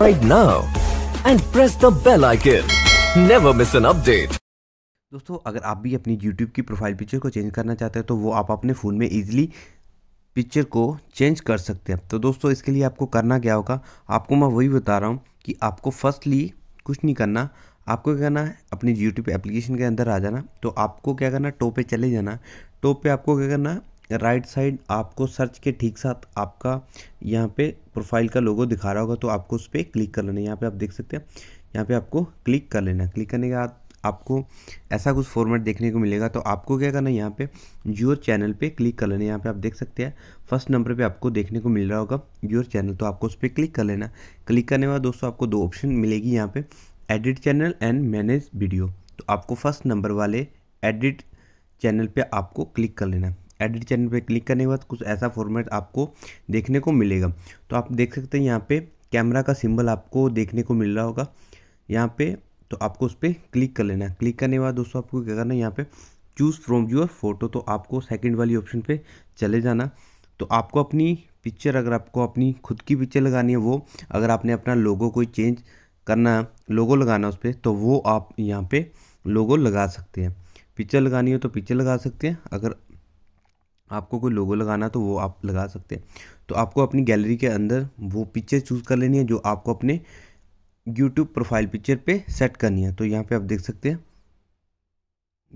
right now and press the bell icon. Never miss an update. दोस्तों अगर आप भी अपनी YouTube की प्रोफाइल पिक्चर को चेंज करना चाहते हैं तो वो आप अपने फ़ोन में इजीली पिक्चर को चेंज कर सकते हैं तो दोस्तों इसके लिए आपको करना क्या होगा आपको मैं वही बता रहा हूँ कि आपको फर्स्टली कुछ नहीं करना आपको क्या करना है अपनी यूट्यूब एप्लीकेशन के अंदर आ जाना तो आपको क्या करना टॉप पे चले जाना टॉप पे आपको क्या करना राइट साइड आपको सर्च के ठीक साथ आपका यहाँ पे प्रोफाइल का लोगो दिखा रहा होगा तो आपको उस पर क्लिक कर लेना यहाँ पे आप देख सकते हैं यहाँ पे आपको क्लिक कर लेना क्लिक करने के बाद आपको ऐसा कुछ फॉर्मेट देखने को मिलेगा तो आपको क्या करना है यहाँ पे योर चैनल पे क्लिक कर लेना यहाँ पे आप देख सकते हैं फर्स्ट नंबर पे आपको देखने को मिल रहा होगा योर चैनल तो आपको उस पर क्लिक कर लेना क्लिक करने के बाद दोस्तों आपको दो ऑप्शन मिलेगी यहाँ पे edit channel and manage video तो आपको फर्स्ट नंबर वाले एडिट चैनल पर आपको क्लिक कर लेना एडिट चैनल पे क्लिक करने के बाद कुछ ऐसा फॉर्मेट आपको देखने को मिलेगा तो आप देख सकते हैं यहाँ पे कैमरा का सिंबल आपको देखने को मिल रहा होगा यहाँ पे तो आपको उस पर क्लिक कर लेना क्लिक करने के बाद दोस्तों आपको क्या करना है यहाँ पे चूज़ फ्रॉम योर फोटो तो आपको सेकेंड वाली ऑप्शन पर चले जाना तो आपको अपनी पिक्चर अगर आपको अपनी खुद की पिक्चर लगानी है वो अगर आपने अपना लोगो कोई चेंज करना लोगो लगाना उस पर तो वो आप यहाँ पर लोगो लगा सकते हैं पिक्चर लगानी हो तो पिक्चर लगा सकते हैं अगर आपको कोई लोगो लगाना तो वो आप लगा सकते हैं तो आपको अपनी गैलरी के अंदर वो पिक्चर चूज़ कर लेनी है जो आपको अपने यूट्यूब प्रोफाइल पिक्चर पे सेट करनी है तो यहाँ पे आप देख सकते हैं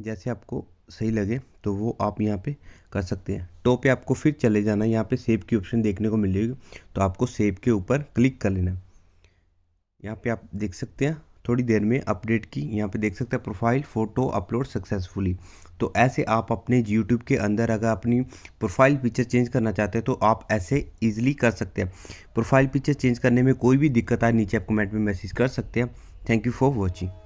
जैसे आपको सही लगे तो वो आप यहाँ पे कर सकते हैं टॉप पे आपको फिर चले जाना है यहाँ पे सेब की ऑप्शन देखने को मिलेगी तो आपको सेब के ऊपर क्लिक कर लेना यहाँ पे आप देख सकते हैं थोड़ी देर में अपडेट की यहाँ पे देख सकते हैं प्रोफाइल फ़ोटो अपलोड सक्सेसफुली तो ऐसे आप अपने यूट्यूब के अंदर अगर अपनी प्रोफाइल पिक्चर चेंज करना चाहते हैं तो आप ऐसे ईजिली कर सकते हैं प्रोफाइल पिक्चर चेंज करने में कोई भी दिक्कत आए नीचे आप कमेंट में मैसेज कर सकते हैं थैंक यू फॉर वॉचिंग